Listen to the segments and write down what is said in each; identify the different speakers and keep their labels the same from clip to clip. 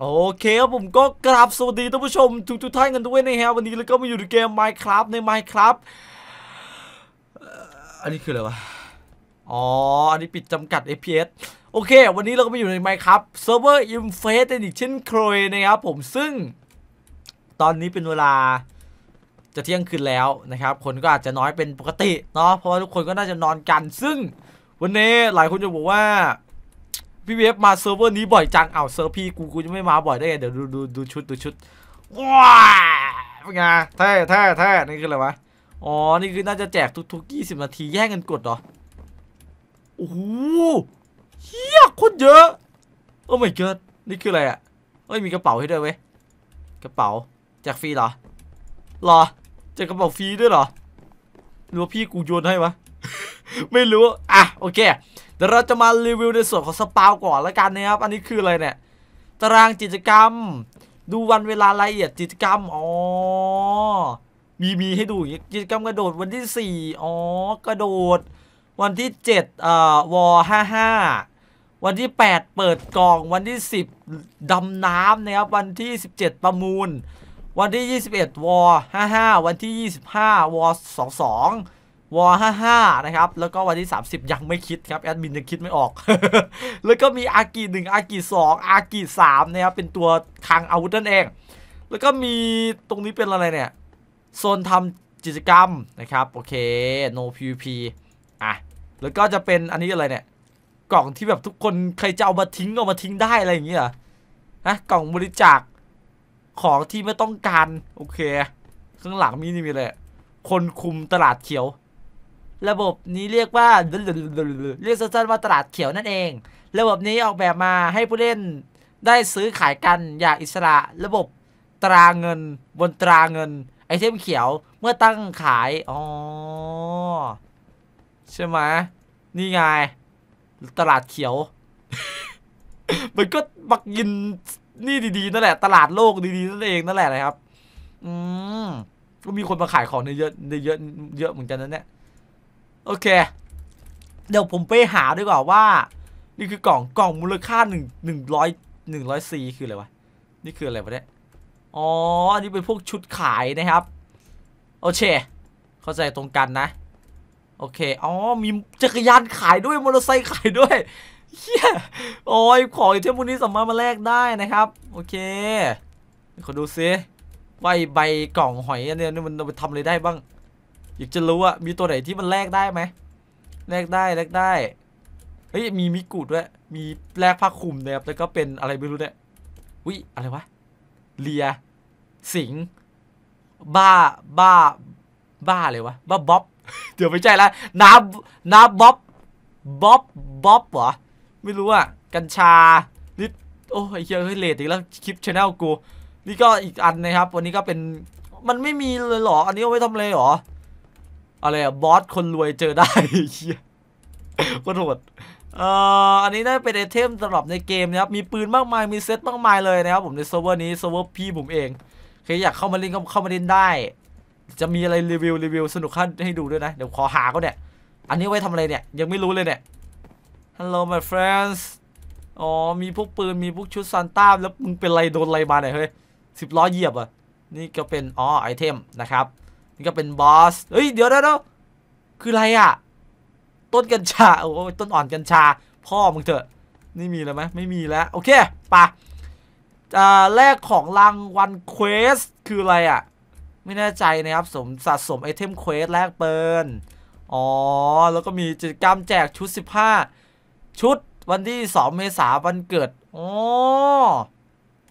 Speaker 1: โอเคครับผมก็กราบสวัสดีท่านผู้ชม ทุกทุกท่านกันด้วยนะฮะวันนี้แล้วก็มาอยู่ในเกม Minecraft ใน Minecraft อันนี้คืออะไรวะอ๋ออันนี้ปิดจำกัด FPS โอเค วันนี้เราก็มาอยู่ใน Minecraft Server i n f ส s t อีกเช่นเคยนะครับผมซึ่ง ตอนนี้เป็นเวลาจะเที่ยงคืนแล้วนะครับ คนก็อาจจะน้อยเป็นปกติเนาะเพราะว่าทุกคนก็น่าจะนอนกันซึ่ง วันนี้หลายคนจะบอกว่าพี่เวฟมาเซิร์ฟเวอร์นี้บ่อยจัง เอ้าเซิร์ฟพี่กูกูจะไม่มาบ่อยได้ไงเดี๋ยวดูดูดู ชุด ดู ชุดว้าวนไงแท้แท้แท้นี่คืออะไรวะอ๋อ นี่คือ น่าจะ แจกทุกทุกี่สิบนาที แย่งกันกดเหรอโอ้โหเฮียคนเยอะ โอ้ไม่เกิดนี่คือ อะไร อ่ะเอ้ย มีกระเป๋าให้ด้วยเว้ยกระเป๋าแจกฟรีเหรอหรอแจกกระเป๋าฟรีด้วยเหรอหรือว่าพี่กูโยนให้วะไม่รู้อ่ะโอเคเดี๋ยวเราจะมารีวิวในส่วนของสปาวก่อนละกันนะครับ อันนี้คืออะไรเนี่ย ตารางกิจกรรม ดูวันเวลารายละเอียดกิจกรรม อ๋อ มีมีให้ดูกิจกรรมกระโดดวันที่4อ๋อ กระโดด วันที่ 7เอ่อวอ55วันที่ 8 เปิดกล่อง วันที่ 10ดำน้ำนะครับวันที่ 17 ประมูล วันที่ 21วอ55วันที่25วอ22วอห้าห้านะครับ แล้วก็วันที่ 30ยังไม่คิดครับแอดมินยังคิดไม่ออก แล้วก็มีอากิหนึ่งอากิสองอากิสามนะครับเป็นตัวคังอาวุธนั่นเอง แล้วก็มีตรงนี้เป็นอะไรเนี่ยโซนทำกิจกรรมนะครับโอเค no pvp อ่ะ แล้วก็จะเป็นอันนี้อะไรเนี่ยกล่องที่แบบทุกคนใครจะเอามาทิ้งเอามาทิ้งได้อะไรอย่างเงี้ยนะกล่องบริจาคของที่ไม่ต้องการโอเคข้างหลังมีนี่มีเลยคนคุมตลาดเขียวระบบนี้เรียกว่าเรียกสั้นๆว่าตลาดเขียวนั่นเอง ระบบนี้ออกแบบมาให้ผู้เล่น ได้ซื้อขายกันอย่างอิสระ ระบบตราเงินบนตราเงิน ไอเทมเขียวเมื่อตั้งขายอ๋อใช่ไหมนี่ไงตลาดเขียวมันก็บักยินนี่ดีๆนั่นแหละ ตลาดโลกดีๆนั่นเองนั่นแหละนะครับอืมก็มีคนมาขายของในเยอะในเยอะเยอะเหมือนกันนั่นแหละโอเค เดี๋ยวผมไปหาดีกว่าว่านี่คือกล่องกล่องมูลค่าหนึ่งหนึ่งร้อยหนึ่งร้อยซีคืออะไรวะนี่คืออะไรวะเนี่ยอ๋ออันนี้เป็นพวกชุดขายนะครับโอเค เข้าใจตรงกันนะ โอเคอ๋อมีจักรยานขายด้วยมอเตอร์ไซค์ขายด้วยเฮียโอ้ยของเทมพวกนี้สามารถมาแลกได้นะครับ โอเคขอดูซิว่าใบกล่องหอยอเนี้ยมันไปทำอะไรได้บ้างอยากจะรู้ว่ามีตัวไหนที่มันแลกได้ไหมแลกได้แลกได้เฮ้ยมีมิกูดด้วยมีแลกผ้าคลุมนะครับแล้วก็เป็นอะไรไม่รู้เนี่ยวิอะไรวะเลียสิงบ้าบ้าบ้าเลยวะบ้าบ๊อบเดี๋ยวไม่ใช่ละน้ำน้ำบ๊อบบ๊อบบ๊อบเหรอไม่รู้อ่ะกัญชาลิปโอ้ยเยอะเฮ้ยเลดอีกแล้วคลิปชาแนลกูนี่ก็อีกอันนะครับวันนี้ก็เป็นมันไม่มีเลยหรออันนี้เอาไว้ทำเลยหรออะไรอะบอส คน รวย เจอได้เฮียก็โหดอ่อันนี้ได้เป็นไอเทมสำหรับในเกมนะครับมีปืนมากมายมี เซตมากมายเลยนะครับ ผมในเซิร์ฟเวอร์นี้เซิร์ฟเวอร์พี่ ผม เองใครอยากเข้ามาเล่นก็เข้ามาเล่นได้ จะมี อะไร รีวิวรีวิวสนุกขั้นให้ดูด้วย นะ เดี๋ยวขอหาก็เนี่ย อันนี้ไว้ทำอะไร เนี่ย ยังไม่รู้เลย เนี่ย Hello my friends อ๋อมีพวกปืนมีพวกชุดซานต้าแล้วมึงเป็นไรโดนอะไรมาเนี่ยเฮ้ยสิบล้อเหยียบอ่ะ นี่ก็เป็นอ๋อไอเทมนะครับนี่ก็เป็นบอส เฮ้ย เดี๋ยวเดี๋ยวคืออะไรอ่ะ ต้นกัญชา โอ้ต้นอ่อนกัญชา พ่อมึงเถอะ นี่มีแล้วไหมไม่มีแล้ว โอเคปะจะแลกของรางวัลเควสคืออะไรอ่ะ ไม่แน่ใจนะครับสมสะสมไอเทมเควสแลกเปิลอ๋อ แล้วก็มีกิจกรรมแจกชุด 15 ชุดวันที่ 2 เมษาวันเกิด อ๋อ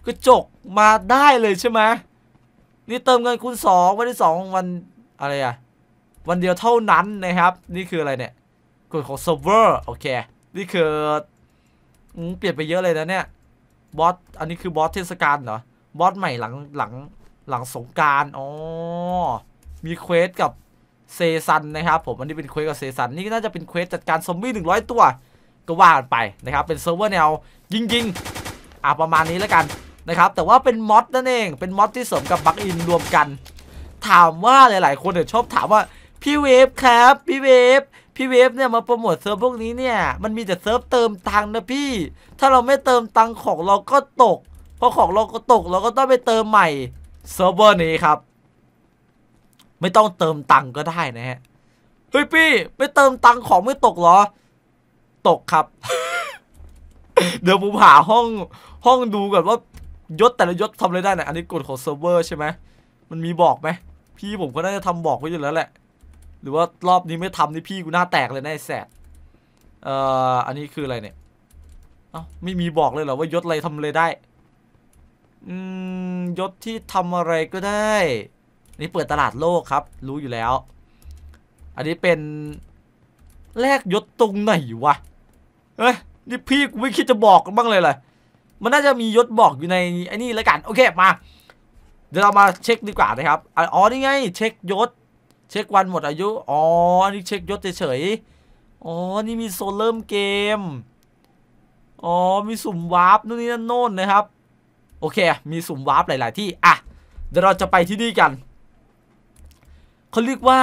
Speaker 1: กระจกมาได้เลยใช่ไหมนี่เติมเงินคูณ2 วันที่ 2 วันอะไรอ่ะวันเดียวเท่านั้นนะครับ นี่คืออะไรเนี่ยกฎของเซิร์ฟเวอร์โอเค นี่คือเปลี่ยนไปเยอะเลยนะเนี่ยบอสอันนี้คือบอสเทศกาลเหรอ บอสใหม่หลังหลังหลังสงการอ๋อมีเควสกับเซซันนะครับผมอันนี้เป็นเควสกับเซซันนี่น่าจะเป็นเควสจัดการซอมบี้หนึ่งร้อยตัว ก็ว่ากันไปนะครับเป็นเซิร์ฟเวอร์แนว ยิงๆ อ่ะประมาณนี้แล้วกันนะครับแต่ว่าเป็นม็อดนั่นเองเป็นม็อดที่สมกับบักอินรวมกัน ถามว่าหลาย ๆ คนเนี่ยชอบถามว่าพี่เวฟครับพี่เวฟพี่เวฟเนี่ย มาโปรโมทเซิร์ฟพวกนี้เนี่ยมันมีแต่เซิร์ฟเติมตังนะพี่ ถ้าเราไม่เติมตังของเราก็ตก พอของเราก็ตก เราก็ต้องไปเติมใหม่เซิร์ฟเวอร์นี้ครับไม่ต้องเติมตังก็ได้นะฮะเฮ้ยพี่ไม่เติมตังของไม่ตกเหรอ ตกครับ เดี๋ยวผมหาห้องห้องดูก่อนว่ายศแต่ละยศทำอะไรได้เนะอันนี้กฎของเซิร์ฟเวอร์ ใช่ไหมมันมีบอกไหมพี่ผมก็น่าจะทำบอกไว้อยู่แล้วแหละ หรือว่ารอบนี้ไม่ทำนี่พี่กูหน้าแตกเลยแนะแสบเอ่ออันนี้คืออะไรเนี่ยเอ้าไม่มีบอกเลยเหรอว่ายศอะไรทำอะไรได้อืมยศที่ทำอะไรก็ได้ นี่เปิดตลาดโลกครับ รู้อยู่แล้ว อันนี้เป็นแลกยศตรงไหนวะเอ้ยนี่พี่กูไม่คิดจะบอกกันบ้างเลยเลยมันน่าจะมียศบอกอยู่ในไอ้นี่แล้วกันโอเคมา เดี๋ยวเรามาเช็คดีกว่านะครับอ๋อนี่ไงเช็คยศเช็ควันหมดอายุอ๋ออันนี้เช็คยศเฉยๆอ๋อนี่มีโซนเริ่มเกมอ๋อมีสุ่มวาร์ปนู่นนี่นั่นโน่นนะครับโอเค มีสุ่มวาร์ปหลาย ๆ ที่อ่ะเดี๋ยวเราจะไปที่นี่กันเขาเรียกว่า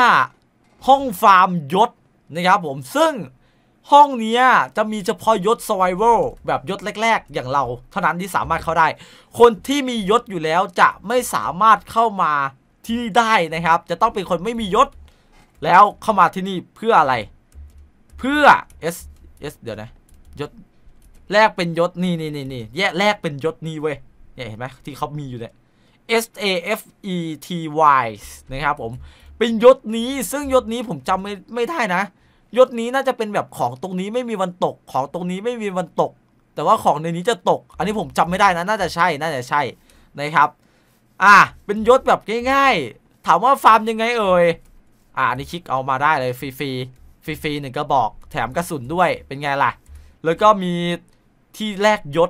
Speaker 1: ห้องฟาร์มยศนะครับ ผมซึ่งห้องนี้จะมีเฉพาะยศสไวเวลแบบยศแรก ๆ อย่างเรา เท่านั้นที่สามารถเข้าได้ คนที่มียศอยู่แล้วจะไม่สามารถเข้ามา ที่นี่ได้นะครับ จะต้องเป็นคนไม่มียศแล้วเข้ามาที่นี่ เพื่ออะไร เพื่อเอสเอสเดี๋ยวนะยศแรกเป็นยศนี่นี่นี่นี่แยกแรกเป็นยศนี่เว้ยเนี่ยเห็นไหมที่เขามีอยู่เนี่ย S A F E T Y นะครับผมเป็นยศนี้ซึ่งยศนี้ผมจำไม่ไม่ได้นะยศนี้น่าจะเป็นแบบของตรงนี้ไม่มีวันตกของตรงนี้ไม่มีวันตก แต่ว่าของในนี้จะตก อันนี้ผมจำไม่ได้นะน่าจะใช่น่าจะใช่นะครับอ่ะเป็นยศแบบง่ายๆ ถามว่าฟาร์มยังไงเอ่ยอ่ะอันนี้คลิกเอามาได้เลยฟรีๆฟรีๆหนึ่งก็บอกแถมกระสุนด้วยเป็นไงล่ะแล้วก็มีที่แลกยศ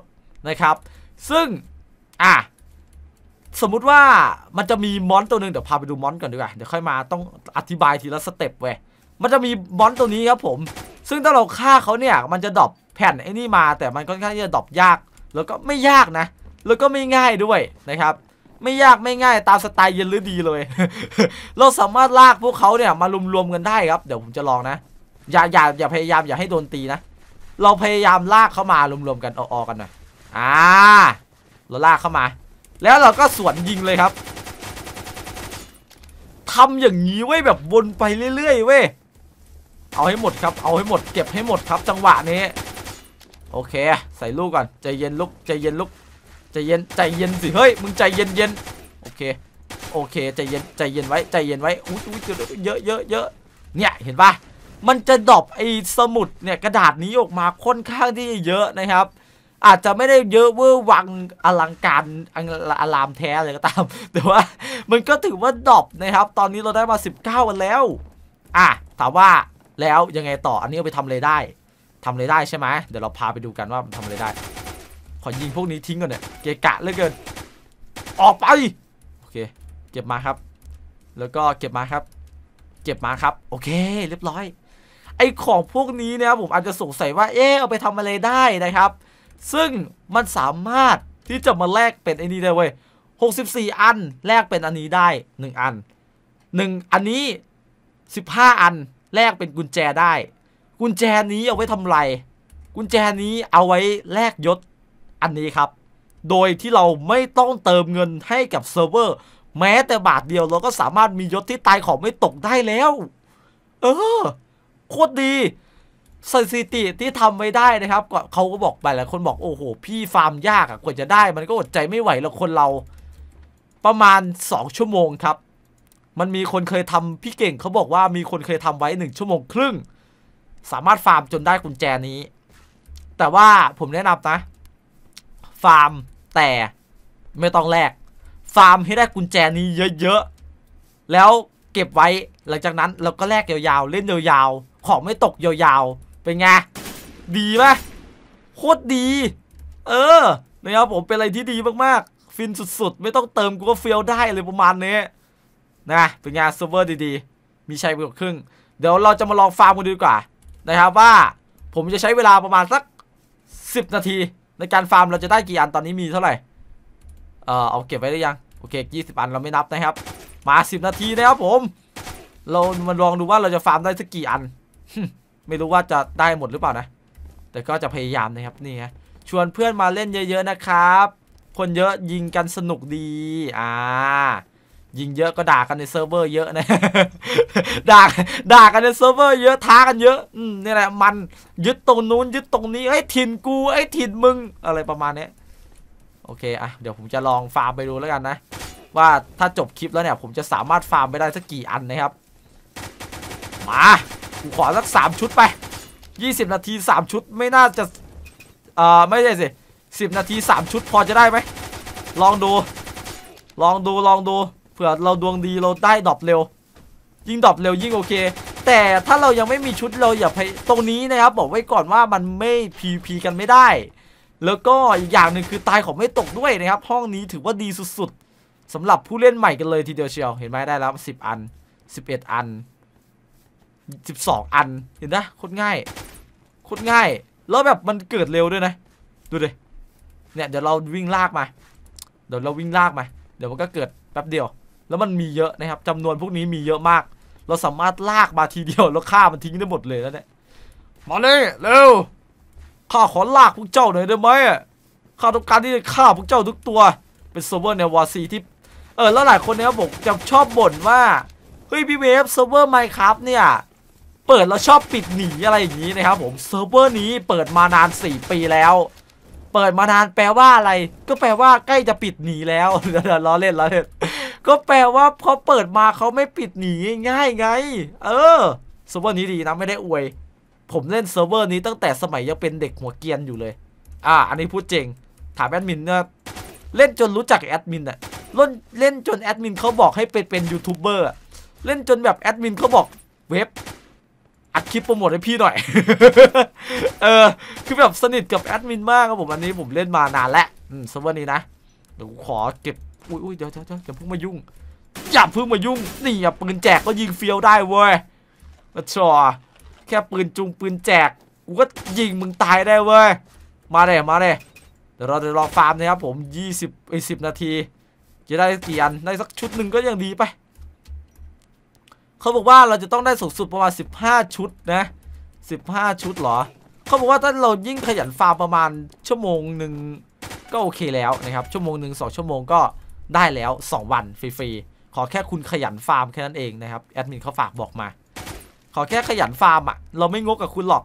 Speaker 1: นะครับ ซึ่งอ่ะสมมุติว่ามันจะมีมอนตัวหนึ่งเดี๋ยวพาไปดูมอนก่อนดีกว่าเดี๋ยวค่อยมาต้องอธิบายทีละสเต็ปเว้ยมันจะมีบอนตัวนี้ครับผม ซึ่งถ้าเราฆ่าเขาเนี่ย มันจะดรอปแผ่นไอ้นี่มา แต่มันค่อนข้าง่จะดรอปยากแล้วก็ไม่ยากนะ แล้วก็ไม่ง่ายด้วยนะครับ ไม่ยากไม่ง่ายตามสไตล์เย็นหรือดีเลย เราสามารถลากพวกเขาเนี่ยมารวมมกันได้ครับเดี๋ยวผมจะลองนะ อย่า อย่าอย่าพยายามอย่าให้โดนตีนะ เราพยายามลากเข้ามารวมมกันออกกันหน่อยอ่า เราลากเข้ามา แล้วเราก็สวนยิงเลยครับทำอย่างนี้ไว้แบบวนไปเรื่อยๆเว้ยเอาให้หมดครับ เอาให้หมด เก็บให้หมดครับจังหวะนี้ โอเค ใส่ลูกก่อนใจเย็นลูก ใจเย็นลูก ใจเย็นใจเย็นสิ เฮ้ยมึงใจเย็นเย็นโอเค โอเค ใจเย็น ใจเย็นไว้ ใจเย็นไว้อุ้ยเยอะเยอะเยอะเนี่ยเห็นปะมันจะดรอปไอ้สมุดเนี่ยกระดาษนี้ออกมาค่อนข้างที่เยอะนะครับ อาจจะไม่ได้เยอะเวอร์วังอลังการอลามแท้เลยก็ตามแต่ว่า มันก็ถือว่าดรอปนะครับ ตอนนี้เราได้มา 19กันแล้ว อ่ะถามว่าแล้วยังไงต่ออันนี้เอาไปทำเลยได้ทำเลยได้ใช่ไหมเดี๋ยวเราพาไปดูกันว่าทำอะไรได้ขอยิงพวกนี้ทิ้งก่อนเนี่ยเกะกะเหลือเกิน ออกไปโอเค เก็บมาครับ แล้วก็เก็บมาครับ เก็บมาครับโอเค เรียบร้อย ไอของพวกนี้เนี่ยผมอาจจะสงสัยว่าเออเอาไปทำอะไรได้นะครับ ซึ่งมันสามารถที่จะมาแลกเป็นไอ้นี่ได้เว้ยี่อันแลกเป็นอันนี้ได้ 1 อัน 1 อันนี้ 15 อันแลกเป็นกุญแจได้ กุญแจนี้เอาไว้ทำไร กุญแจนี้เอาไว้แลกยศอันนี้ครับ โดยที่เราไม่ต้องเติมเงินให้กับเซิร์ฟเวอร์แม้แต่บาทเดียวเราก็สามารถมียศที่ตายของไม่ตกได้แล้ว เออ โคตรดีสถิติที่ทำไม่ได้นะครับ เขาก็บอกไปหลายคนบอกโอ้โห พี่ฟาร์มยากอะกว่าจะได้ มันก็อดใจไม่ไหวแล้วคนเรา ประมาณ 2 ชั่วโมงครับมันมีคนเคยทำพี่เก่งเขาบอกว่ามีคนเคยทำไว้หนึ่งชั่วโมงครึ่ง สามารถฟาร์มจนได้กุญแจนี้ แต่ว่าผมแนะนำนะ ฟาร์มแต่ไม่ต้องแลกฟาร์มให้ได้กุญแจนี้เยอะๆแล้วเก็บไว้หลังจากนั้นเราก็แลกยาวๆเล่นยาวๆของไม่ตกยาวๆเป็นไงดีไหมโคตรดี เออนะครับผมเป็นอะไรที่ดีมากๆฟินสุดๆ ไม่ต้องเติมกูก็เฟียวได้เลยประมาณนี้นะเป็นงานซูเปอร์ดีๆ มีชัยไปกว่าครึ่ง เดี๋ยวเราจะมาลองฟาร์มกันดีกว่า นะครับว่าผมจะใช้เวลาประมาณสัก 10 นาที ในการฟาร์มเราจะได้กี่อันตอนนี้มีเท่าไหร่ เออเอาเก็บไว้หรือยังโอเค 20 อันเราไม่นับนะครับ มา 10 นาทีนะครับผม เรามาลองดูว่าเราจะฟาร์มได้สักกี่อัน ไม่รู้ว่าจะได้หมดหรือเปล่านะ แต่ก็จะพยายามนะครับนี่ฮะชวนเพื่อนมาเล่นเยอะ ๆนะครับ คนเยอะยิงกันสนุกดี อ่ายิงเยอะก็ด่ากันในเซิร์ฟเวอร์เยอะนะด่าด่ากันในเซิร์ฟเวอร์เยอะท้ากันเยอะอืมนี่แหละมันยึดตรงนู้นยึดตรงนี้ไอ้ถิ่นกูไอ้ถิ่นมึงอะไรประมาณนี้โอเคอ่ะ เดี๋ยวผมจะลองฟาร์มไปดูแล้วกันนะ ว่าถ้าจบคลิปแล้วเนี่ย ผมจะสามารถฟาร์มไปได้สักกี่อันนะครับมาผมขอสักสามชุดไปยี่สิบนาทีสามชุดไม่น่าจะเอ่อไม่ใช่สิสิบนาทีสามชุดพอจะได้ไหมลองดู ลองดูลองดูเผื่อเราดวงดีเราได้ดรอปเร็ว ยิ่งดรอปเร็วยิ่งโอเค แต่ถ้าเรายังไม่มีชุดเราอย่าไปตรงนี้นะครับ บอกไว้ก่อนว่ามันไม่ p พ p กันไม่ได้ แล้วก็อีกอย่างหนึ่งคือตายของไม่ตกด้วยนะครับ ห้องนี้ถือว่าดีสุด ๆสำหรับผู้เล่นใหม่กันเลยทีเดียวเชียวเห็นไหมได้แล้วสิบอันสิบเอ็ดอันสิบสองอันเห็นนะโคตรง่ายโคตรง่ายแล้วแบบมันเกิดเร็วด้วยนะดูดิเนี่ยเดี๋ยวเราวิ่งลากมาเดี๋ยวเราวิ่งลากมาเดี๋ยวมันก็เกิดแป๊บเดียวแล้วมันมีเยอะนะครับจำนวนพวกนี้มีเยอะมาก เราสามารถลากมาทีเดียวแล้วฆ่ามันทิ้งได้หมดเลยแล้วเนี่ยมาเลยเร็วข้าขอลากพวกเจ้าหน่อยได้ไหมข้าต้องการที่จะฆ่าพวกเจ้าทุกตัว เป็นเซิร์ฟเวอร์ในวาซีที่เออ แล้วหลายคนเนี่ยบอกจะชอบบ่นว่าเฮ้ยพี่เวฟเซิร์ฟเวอร์ไมค์ครับเนี่ยเปิดแล้วชอบปิดหนีอะไรอย่างนี้นะครับผมเซิร์ฟเวอร์นี้เปิดมานาน4 ปีแล้ว เปิดมานานแปลว่าอะไร ก็แปลว่าใกล้จะปิดหนีแล้วเดี๋ยวล้อเล่นล้อเล่นก็แปลว่าพอเปิดมาเขาไม่ปิดหนีง่ายไง เออเซิร์ฟเวอร์นี้ดีนะไม่ได้อวย ผมเล่นเซิร์ฟเวอร์นี้ตั้งแต่สมัยยังเป็นเด็กหัวเกียนอยู่เลย อ่า อันนี้พูดจริงถามแอดมินเนี่ยเล่นจนรู้จักแอดมินอะล่นเล่นจนแอดมินเขาบอกให้เป็นเป็นยูทูบเบอร์เล่นจนแบบแอดมินเขาบอกเว็บ อัดคลิปโปรโมทให้พี่หน่อย เออ คือแบบสนิทกับแอดมินมากครับผมอันนี้ผมเล่นมานานแล้วเซิร์ฟเวอร์นี้นะเดี๋ยวขอเก็บอุ้ยอุ้ยเดี๋ยวเดี๋ยวอย่าเพิ่งมายุ่ง อย่าเพิ่งมายุ่ง นี่อย่าปืนแจกก็ยิงเฟียวได้เว้ยมาชอ แค่ปืนจุงปืนแจกกูก็ ยิง มึงตายได้เว้ย มาเลยมาเลย เดี๋ยวเราจะรอฟาร์มนะครับ ผมยี่ิบไอ้ิบนาที จะได้เกียรันได้สักชุดหนึ่งก็ยังดีไป เขาบอกว่าเราจะต้องได้สูงสุดประมาณสิบห้าชุดนะสิบห้าชุดเหรอ เขาบอกว่าถ้าเรายิ่งขยันฟาร์มประมาณชั่วโมงหนึ่งก็โอเคแล้วนะครับ ชั่วโมงหนึ่งสองชั่วโมงก็ได้แล้ว 2 วันฟรีๆขอแค่คุณขยันฟาร์มแค่นั้นเองนะครับแอดมินเขาฝากบอกมาขอแค่ขยันฟาร์มอะเราไม่งกกับคุณหรอก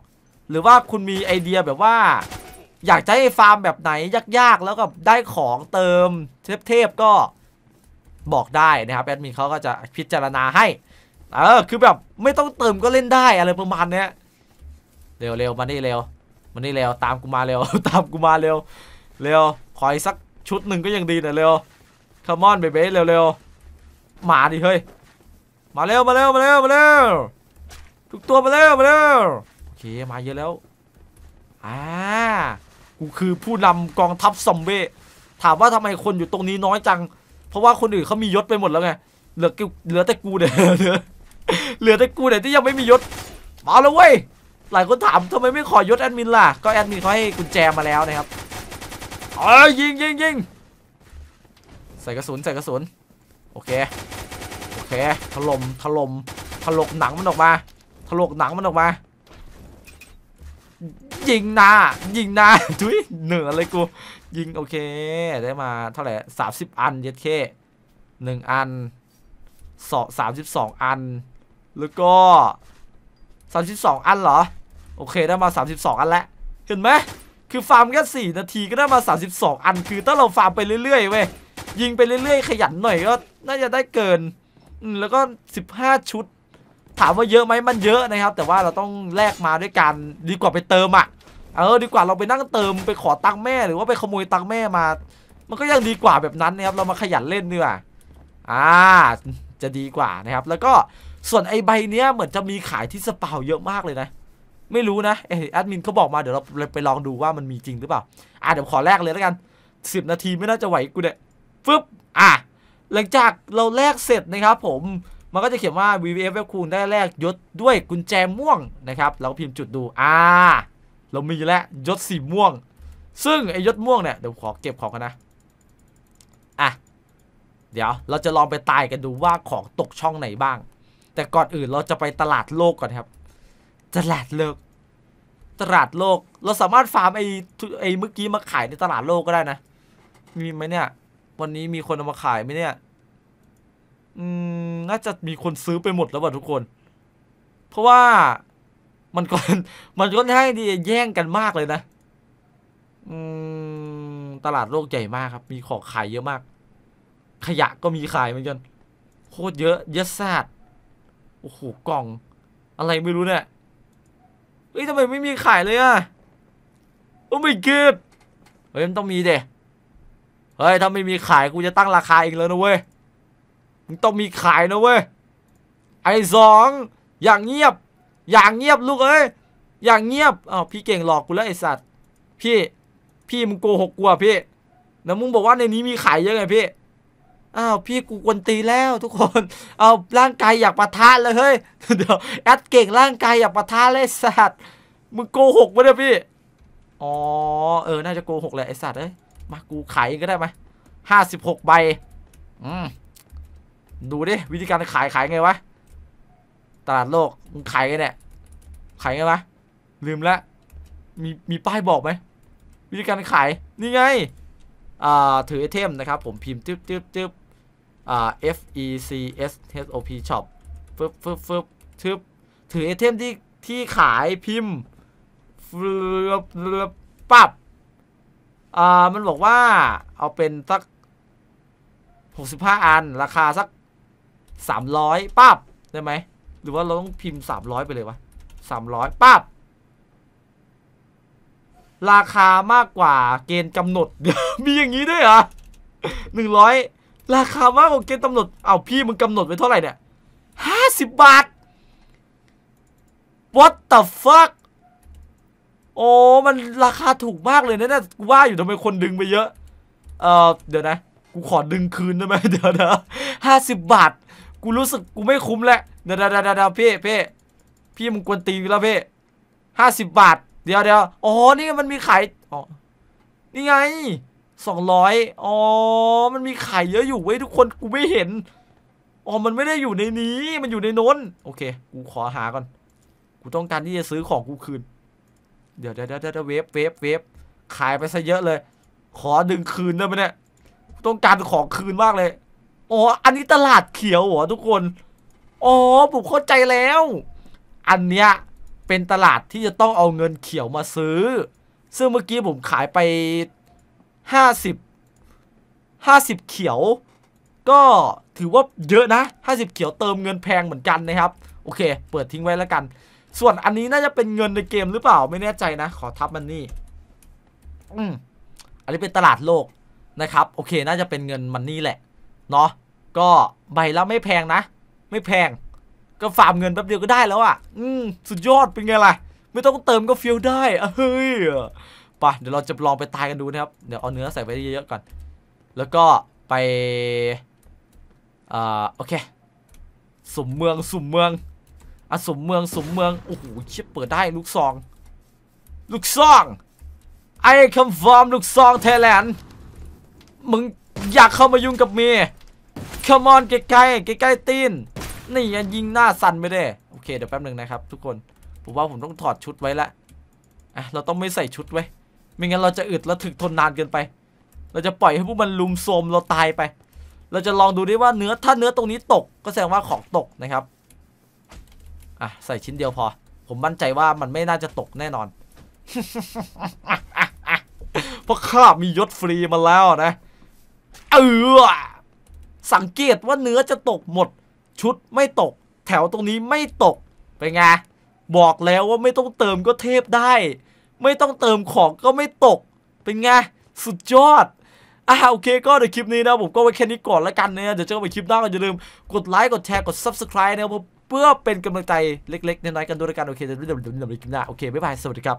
Speaker 1: หรือว่าคุณมีไอเดียแบบว่า อยากจะให้ฟาร์มแบบไหนยากๆ แล้วก็ได้ของเติมเทพๆ ก็บอกได้นะครับแอดมินเขาก็จะพิจารณาให้เออคือแบบไม่ต้องเติมก็เล่นได้อะไรประมาณเนี้ยเร็วๆมานี่เร็วมานี่เร็ว ตามกูมาเร็วตามกูมาเร็วเร็วขออีกสักชุดหนึ่งก็ยังดีนะเร็วคามอนเบเบเร็วๆหมาดิเฮ้ย มาเร็วมาเร็วมาเร็วมาเร็วทุกตัวมาเร็วมาเร็วโอเคมาเยอะแล้วอ่ากูคือผู้นำกองทัพซอมเบ้ถามว่าทำไมคนอยู่ตรงนี้น้อยจัง เพราะว่าคนอื่นเขามียศไปหมดแล้วไงเหลือเหลือแต่กูเดี๋ยเหลือแต่กูเดี๋ยที่ยังไม่มียศมาแล้วเว้ย หลายคนถามทำไมไม่ขอยศแอดมินล่ะก็แอดมินเขาให้กุญแจมาแล้วนะครับเออยิงยิงยิงใส่กระสุนใส่กระสุนโอเคโอเคถล่มถล่มถลกหนังมันออกมาถลกหนังมันออกมา ยิงนายิงนาทุยเหนือเลยกูยิงโอเค ได้มาเท่าไหร่สามสิบอันเย็ดเคหนึ่งอันสองสามสิบสองอัน แล้วก็สามสิบสองอันเหรอโอเคได้มาสามสิบสองอันแล้วเห็นไหมคือฟาร์มแค่สี่นาทีก็ได้มาสามสิบสองอัน คือถ้าเราฟาร์มไปเรื่อยๆเว้ยยิงไปเรื่อย ๆ ขยันหน่อยก็น่าจะได้เกินแล้วก็ 15 ชุด ถามว่าเยอะไหมมันเยอะนะครับ แต่ว่าเราต้องแลกมาด้วยกันดีกว่าไปเติมอ่ะเออดีกว่าเราไปนั่งเติมไปขอตังแม่ หรือว่าไปขโมยตังแม่มา มันก็ยังดีกว่าแบบนั้นนะครับเรามาขยันเล่นเนื้ออ่า จะดีกว่านะครับ แล้วก็ส่วนไอใบเนี้ยเหมือนจะมีขายที่สปาเยอะมากเลยนะ ไม่รู้นะเอแอดมินเขาบอกมาเดี๋ยวเราไปลองดูว่ามันมีจริงหรือเปล่า อ่าเดี๋ยวขอแลกเลยแล้วกัน 10 นาทีไม่น่าจะไหวกูเนี่ยฟึบอ่ะ หลังจากเราแลกเสร็จนะครับ ผม มันก็จะเขียนว่า VVF คูณได้แลกยศด้วยกุญแจม่วงนะครับ เราพิมพ์จุดดู อ่า เรามีแล้ว ยศสีม่วง ซึ่ง ไอ้ ยศ ม่วง เนี่ย เดี๋ยว ขอ เก็บของกันนะ อ่ะ เดี๋ยว เรา จะลองไปตายกันดูว่าของตกช่องไหนบ้าง แต่ก่อนอื่นเราจะไปตลาดโลกก่อน ครับตลาดโลกตลาดโลก เราสามารถ ฟาร์ม ไอ้ ไอ้ เมื่อกี้มา ขาย ในตลาดโลกก็ได้นะ มีไหมเนี่ยวันนี้มีคนเอามาขายไหมเนี่ยอืมน่าจะมีคนซื้อไปหมดแล้วว่ะทุกคน เพราะว่ามันก็มันก็ให้ดีแย่งกันมากเลยนะอืมตลาดโลกใหญ่มากครับ มีของขายเยอะมาก ขยะก็มีขายเหมือนกัน โคตรเยอะ เยอะแซด โอ้โหกล่อง อะไรไม่รู้เนี่ยเฮ้ยทำไมไม่มีขายเลยอ่ะ โอ้ไม่เกิดเฮ้ยมันต้องมีเดะเฮ้ยถ้าไม่มีขายกูจะตั้งราคาเองเลยนะเว้ย มึงต้องมีขายนะเว้ย ไอสองอย่างเงียบ อย่างเงียบลูกเอ้ยอย่างเงียบอ้าวพี่เก่งหลอกกูแล้วไอสัตว์พี่ พี่มึงโกหกกูอะพี่แล้วมึงบอกว่าในนี้มีขายเยอะไงพี่อ้าวพี่กูควนตีแล้วทุกคนเอาร่างกายอยากประทนเลยเฮ้ยเดี๋ยวแอดเก่งร่างกายอยากประทนเลยสัตว์มึงโกหกปะเนี่ยพี่อ๋อเออน่าจะโกหกแหละไอสัตว์เอ้ยมากูขายก็ได้ไหมห้าสิบหกใบ อืม ดูดิวิธีการขายขายไงวะ ตลาดโลกมึงขายไงเนี่ย ขายไงวะ ลืมละ มี มีป้ายบอกไหม วิธีการขาย นี่ไง อ่า ถือไอเทมนะครับผมพิมพ์ ตึ๊บตึ๊บตึ๊บ อ่า F E C S H O P shop ฟึบฟึบฟึบทึบถือไอเทมที่ ที่ขายพิมพ์เรือเรือปั๊บอ่ามันบอกว่าเอาเป็นสัก 65 อัน ราคาสัก 300ปั๊บได้ไหมหรือว่าเราต้องพิมพ์ 300 ไปเลยวะ300ปั๊บราคามากกว่าเกณฑ์กำหนด มีอย่างนี้ด้วยเหรอหนึ่งร้อยราคามากกว่าเกณฑ์กำหนดเอาพี่มึงกำหนดไว้เท่าไหร่เนี่ยห้าสิบบาท what the fuck โอ้มันราคาถูกมากเลยนะเนี่ยกูว่าอยู่ทำไมคนดึงไปเยอะ เออเดี๋ยวนะ กูขอดึงคืนได้ไหมเดี๋ยวนะห้าสิบบาท กูรู้สึกกูไม่คุ้มแล้วเดี๋ยวเดี๋ยวเดพี่พี่พี่มึงกวนตีแล้วพี่ห้าสิบบาท เดี๋ยวเดี๋ยวอ๋อนี่มันมีขายอ๋อนี่ไงสองร้อยอ๋อมันมีขายเยอะอยู่เว้ยทุกคนกูไม่เห็น อ๋อมันไม่ได้อยู่ในนี้มันอยู่ในน้นโอเค กูขอหาก่อนกูต้องการที่จะซื้อของกูคืนเดี๋ยวเดี๋ยวเดี๋ยวเวฟเวฟเวฟขายไปซะเยอะเลย ขอดึงคืนได้ไหมเนี่ยต้องการของคืนมากเลยอ๋ออันนี้ตลาดเขียวเหรอทุกคนอ๋อผมเข้าใจแล้ว อันเนี้ย เป็นตลาดที่จะต้องเอาเงินเขียวมาซื้อ ซึ่งเมื่อกี้ผมขายไป 50 50 เขียว ก็ถือว่าเยอะนะ 50 เขียวเติมเงินแพงเหมือนกันนะครับโอเค เปิดทิ้งไว้แล้วกันส่วนอันนี้น่าจะเป็นเงินในเกมหรือเปล่าไม่แน่ใจนะ ขอทับมันนี่ อืมอันนี้เป็นตลาดโลกนะครับ โอเคน่าจะเป็นเงินมันนี่แหละ เนาะก็ใบละไม่แพงนะ ไม่แพง ก็ฝากเงินแป๊บเดียวก็ได้แล้วอะ่ะอืมสุดยอดเป็นไงล่ะไม่ต้องเติมก็ฟิลได้เฮ้ยปะเดี๋ยวเราจะลองไปตายกันดูนะครับ เดี๋ยวเอาเนื้อใส่ไปเยอะๆก่อนแล้วก็ไปอ่าโอเคสุ่มเมืองสุ่มเมืองอ่ะสมเมืองสมเมืองโอ้โหเชี่ยเปิดได้ลูกซอง ลูกซองไอ้คำฟอร์มลูกซองเทแลนด์มึงอยากเข้ามายุ่งกับเมียคอมอนใกล้ใกล้ใกล้ตีน นี่ยิงหน้าสั่นไม่ได้โอเคเดี๋ยวแป๊บนึงนะครับทุกคนผมว่าผมต้องถอดชุดไว้ละอ่ะ เราต้องไม่ใส่ชุดไว้ไม่งั้นเราจะอึดแลวถึกทนนานเกินไป เราจะปล่อยให้พวกมันลุมโทมเราตายไป เราจะลองดูดิว่าเนื้อถ้าเนื้อตรงนี้ตกก็แสดงว่าของตกนะครับอ่ะใส่ชิ้นเดียวพอ ผมมั่นใจว่ามันไม่น่าจะตกแน่นอนเพราะข้ามียศฟรีมาแล้วนะ เออสังเกตว่าเนื้อจะตกหมด ชุดไม่ตก แถวตรงนี้ไม่ตก เป็นไงบอกแล้วว่าไม่ต้องเติมก็เทพได้ ไม่ต้องเติมของก็ไม่ตกเป็นไงสุดยอดอ่าโอเคก็ในคลิปนี้นะผมก็ไว้แค่นี้ก่อนแล้วกันเนะเดี๋ยวเจอกันใหม่คลิปหน้าอย่าลืมกดไลค์กดแชร์กด subscribe นะครับเพื่อเป็นกำลังใจเล็กๆน้อยๆกันด้วยกันโอเคจะรู้ดี๋ยวกินหน้โอเคไม่ไปสวัสดีครับ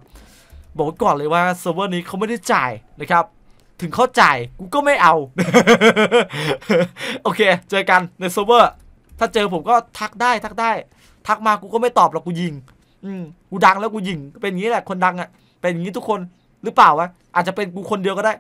Speaker 1: บอกก่อนเลยว่าเซิร์ฟเวอร์นี้เขาไม่ได้จ่ายนะครับถึงเขาจ่ายกูก็ไม่เอาโอเคเจอกันในเซิร์ฟเวอร์ถ้าเจอผมก็ทักได้ทักได้ ทักมากูก็ไม่ตอบหรอกกูยิงอืมกูดังแล้วกูยิง เป็นอย่างนี้แหละคนดังอ่ะ เป็นอย่างนี้ทุกคนหรือเปล่าวะอาจจะเป็นกูคนเดียวก็ได้